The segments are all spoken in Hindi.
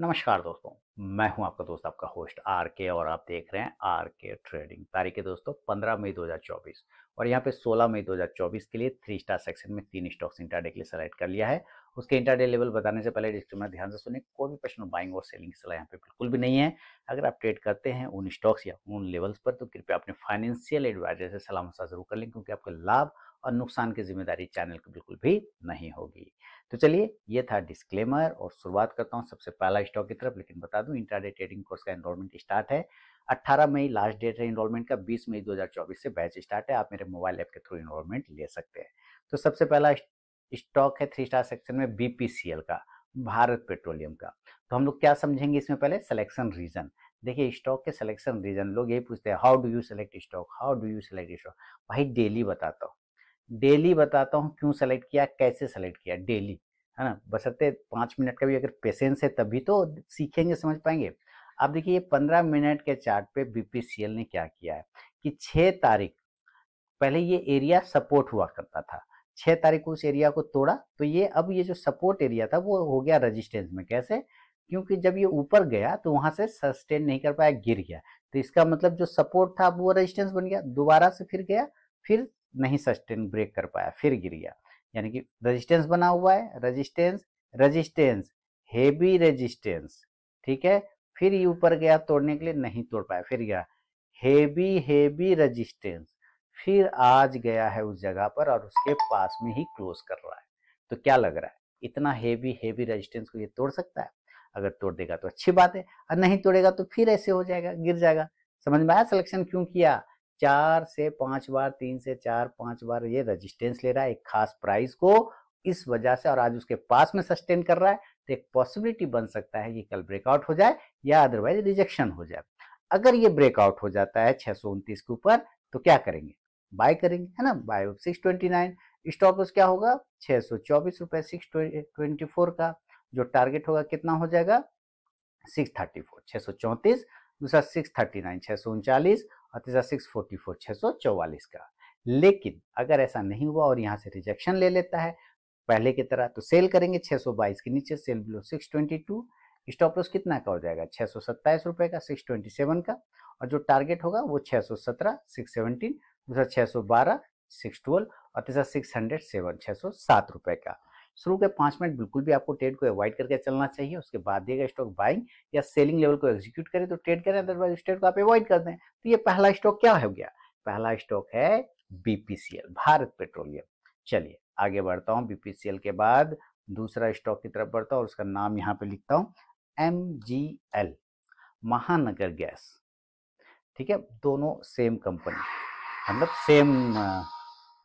नमस्कार दोस्तों मैं हूं आपका दोस्त आपका होस्ट आर के और आप देख रहे हैं आर के ट्रेडिंग तारीख है दोस्तों 15 मई 2024 और यहां पे 16 मई 2024 के लिए थ्री स्टार सेक्शन में तीन स्टॉक्स इंटरडे के लिए सेलेक्ट कर लिया है उसके इंटरडे लेवल बताने से पहले डिस्क्रिप्शन ध्यान से सुने कोई भी प्रश्न बाइंग और सेलिंग की सलाह यहाँ पे बिल्कुल भी नहीं है अगर आप ट्रेड करते हैं उन स्टॉक्स या उन लेवल्स पर तो कृपया अपने फाइनेंशियल एडवाइजर से सलाह मसा जरूर कर लें क्योंकि आपका लाभ और नुकसान की जिम्मेदारी चैनल की बिल्कुल भी नहीं होगी तो चलिए ये था डिस्क्लेमर और शुरुआत करता हूँ सबसे पहला स्टॉक की तरफ लेकिन बता दूं इंटरडे ट्रेडिंग कोर्स का एनरोलमेंट स्टार्ट है 18 मई लास्ट डेट है इनरोलमेंट का 20 मई 2024 से बैच स्टार्ट है आप मेरे मोबाइल ऐप के थ्रू इनरोलमेंट ले सकते हैं तो सबसे पहला स्टॉक है थ्री स्टार सेक्शन में बीपीसीएल का भारत पेट्रोलियम का तो हम लोग क्या समझेंगे इसमें पहले सिलेक्शन रीजन देखिए स्टॉक के सिलेक्शन रीजन लोग यही पूछते हैं how do you select stock how do you select stock भाई डेली बताता हूँ डेली बताता हूँ क्यों सेलेक्ट किया कैसे सेलेक्ट किया डेली है ना बसते पाँच मिनट का भी अगर पेशेंस है तभी तो सीखेंगे समझ पाएंगे अब देखिए पंद्रह मिनट के चार्ट पे बीपीसीएल ने क्या किया है कि छः तारीख पहले ये एरिया सपोर्ट हुआ करता था छः तारीख को उस एरिया को तोड़ा तो ये अब ये जो सपोर्ट एरिया था वो हो गया रजिस्टेंस में कैसे क्योंकि जब ये ऊपर गया तो वहाँ से सस्टेन नहीं कर पाया गिर गया तो इसका मतलब जो सपोर्ट था वो रजिस्टेंस बन गया दोबारा से फिर गया फिर नहीं सस्टेन ब्रेक कर पाया फिर गिर गया यानी कि रेजिस्टेंस बना हुआ है रेजिस्टेंस रेजिस्टेंस हेवी रेजिस्टेंस ठीक है फिर ये ऊपर गया तोड़ने के लिए नहीं तोड़ पाया फिर गया हेवी हेवी रेजिस्टेंस फिर आज गया है उस जगह पर और उसके पास में ही क्लोज कर रहा है तो क्या लग रहा है इतना हेवी हेवी रेजिस्टेंस को ये तोड़ सकता है अगर तोड़ देगा तो अच्छी बात है और नहीं तोड़ेगा तो फिर ऐसे हो जाएगा गिर जाएगा समझ में आया सिलेक्शन क्यों किया चार से पांच बार तीन से चार पांच बार ये रेजिस्टेंस ले रहा है एक खास प्राइस को इस वजह से और आज उसके पास में सस्टेन कर रहा है तो एक पॉसिबिलिटी बन सकता है कि कल ब्रेकआउट हो जाए या अदरवाइज रिजेक्शन हो जाए अगर ये ब्रेकआउट हो जाता है छह के ऊपर तो क्या करेंगे बाय करेंगे है ना buy six twenty stop loss क्या होगा छह सौ चौबीस रुपए सिक्स ट्वेंटी फोर का जो टारगेट होगा कितना हो जाएगा सिक्स थर्टी फोर छह सौ चौंतीस दूसरा सिक्स थर्टी नाइन छह सौ उनचालीस भतीजा सिक्स फोर्टी फोर छः सौ चौवालीस का लेकिन अगर ऐसा नहीं हुआ और यहाँ से रिजेक्शन ले लेता है पहले की तरह तो सेल करेंगे 622 के नीचे सेल बिलो 622 स्टॉप लॉस कितना का हो जाएगा छः सौ सत्ताईस रुपये का 627 का और जो टारगेट होगा वो 617 617 दूसरा सिक्स ट्वेल्व और तीसरा सौ सात रुपये का शुरू के पाँच मिनट बिल्कुल भी आपको ट्रेड को अवॉइड करके चलना चाहिए उसके बाद देगा स्टॉक बाइंग या सेलिंग लेवल को एग्जीक्यूट करें तो ट्रेड करें अदरवाइज स्टेट को आप अवॉइड कर दें तो ये पहला स्टॉक क्या हो गया पहला स्टॉक है बीपीसीएल भारत पेट्रोलियम चलिए आगे बढ़ता हूँ बीपीसीएल के बाद दूसरा स्टॉक की तरफ बढ़ता हूँ और उसका नाम यहाँ पे लिखता हूँ एम महानगर गैस ठीक है दोनों सेम कंपनी मतलब सेम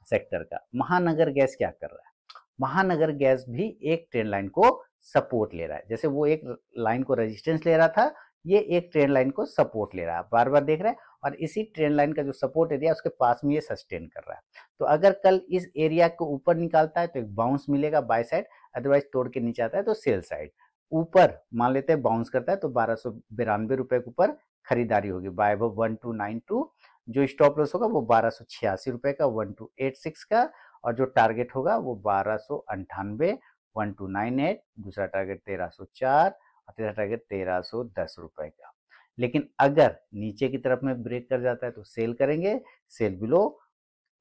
सेक्टर का महानगर गैस क्या कर रहा है महानगर गैस भी एक ट्रेन लाइन को सपोर्ट ले रहा है जैसे वो एक लाइन को रेजिस्टेंस ले रहा था ये एक ट्रेन लाइन को सपोर्ट ले रहा है बार बार देख रहे हैं और इसी ट्रेन लाइन का जो सपोर्ट एरिया उसके पास में ये सस्टेन कर रहा है तो अगर कल इस एरिया को ऊपर निकालता है तो एक बाउंस मिलेगा बाय साइड अदरवाइज तोड़ के नीचे आता है तो सेल साइड ऊपर मान लेते हैं बाउंस करता है तो बारह सौ बिरानवे रुपए के ऊपर खरीदारी होगी buy one two nine two जो स्टॉप लॉस होगा वो बारह सौ छियासी रुपए का वन टू एट सिक्स का और जो टारगेट होगा वो बारह सौ अंठानवे वन टू नाइन एट दूसरा टारगेट तेरह सौ चार और तीसरा टारगेट तेरह सौ दस रुपये का लेकिन अगर नीचे की तरफ में ब्रेक कर जाता है तो सेल करेंगे sell below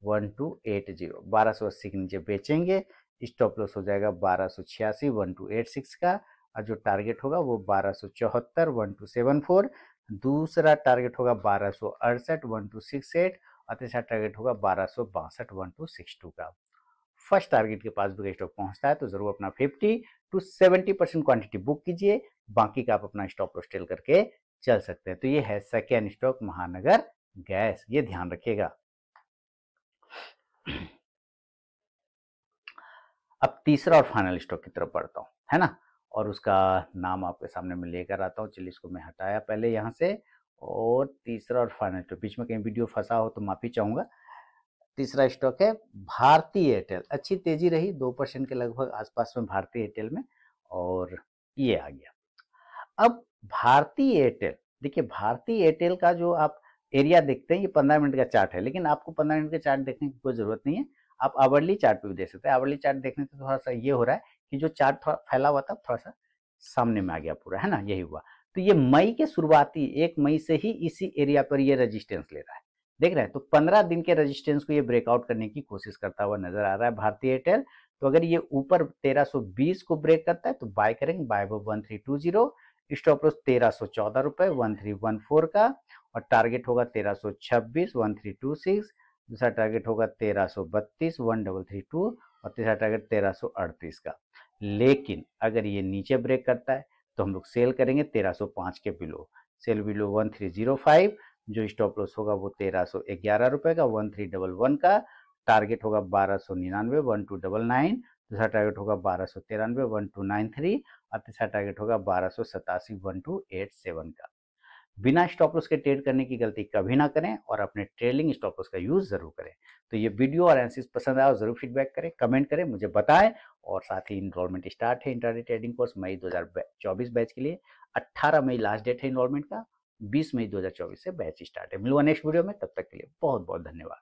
one two eight zero बारह सौ अस्सी के नीचे बेचेंगे स्टॉप लॉस हो जाएगा बारह सौ छियासी वन टू एट सिक्स का और जो टारगेट होगा वो बारह सौ चौहत्तर वन टू सेवन फोर दूसरा टारगेट होगा बारह सौ अड़सठ वन टू सिक्स एट और तीसरा टारगेट होगा बारह सौ का फर्स्ट टारगेट के पास भी स्टॉक पहुंचता है तो जरूर अपना 50 टू 70 परसेंट क्वांटिटी बुक कीजिए बाकी का आप अपना स्टॉप रोस्टेल करके चल सकते हैं तो ये है सेकेंड स्टॉक महानगर गैस ये ध्यान रखिएगा अब तीसरा और फाइनल स्टॉक की तरफ बढ़ता हूं है ना और उसका नाम आपके सामने में लेकर आता हूं चलिए इसको मैं हटाया पहले यहां से और तीसरा और फाइनल स्टॉक बीच में कहीं वीडियो फंसा हो तो माफी चाहूंगा तीसरा स्टॉक है भारतीय एयरटेल अच्छी तेजी रही दो परसेंट के लगभग आसपास में भारतीय एयरटेल में और ये आ गया अब भारतीय एयरटेल देखिए भारतीय एयरटेल का जो आप एरिया देखते हैं ये पंद्रह मिनट का चार्ट है लेकिन आपको पंद्रह मिनट का चार्ट देखने की कोई जरूरत नहीं है आप आवर्ली चार्ट भी देख सकते हैं आवर्ली चार्ट देखने से थोड़ा सा ये हो रहा है कि जो चार्ट थोड़ा फैला हुआ था थोड़ा सा सामने में आ गया पूरा है ना यही हुआ तो ये मई के शुरुआती एक मई से ही इसी एरिया पर ये रेजिस्टेंस ले रहा है देख रहे हैं तो 15 दिन के रेजिस्टेंस को ये ब्रेकआउट करने की कोशिश करता हुआ नजर आ रहा है भारतीय एयरटेल तो अगर ये ऊपर 1320 को ब्रेक करता है तो बाय करेंगे बाय वो जीरो स्टॉप लॉस तेरह सौ चौदह रुपए वन थ्री वन फोर का और टारगेट होगा तेरह सौ छब्बीस वन थ्री टू सिक्स दूसरा टारगेट होगा तेरह सौ बत्तीस वन डबल थ्री टू और तीसरा टारगेट तेरह सौ अड़तीस का लेकिन अगर ये नीचे ब्रेक करता है तो हम लोग सेल करेंगे 1305 के बिलो सेल बिलो 1305 जो स्टॉप लॉस होगा वो तेरह सौ ग्यारह रुपये का वन थ्री डबल वन का टारगेट होगा बारह सौ निन्यानवे वन टू डबल नाइन दूसरा टारगेट होगा बारह सौ तिरानवे वन टू नाइन थ्री और तीसरा टारगेट होगा बारह सौ सतासी वन टू एट सेवन का बिना स्टॉप लॉस के ट्रेड करने की गलती कभी ना करें और अपने ट्रेलिंग स्टॉप लॉस का यूज़ ज़रूर करें तो ये वीडियो और एनालिसिस पसंद आया ज़रूर फीडबैक करें कमेंट करें मुझे बताएं और साथ ही इनरोलमेंट स्टार्ट है इंटरनेट ट्रेडिंग कोर्स मई 2024 बैच के लिए 18 मई लास्ट डेट है इनरोलमेंट का 20 मई 2024 से बैच स्टार्ट है मिलूंगा नेक्स्ट वीडियो में तब तक के लिए बहुत बहुत धन्यवाद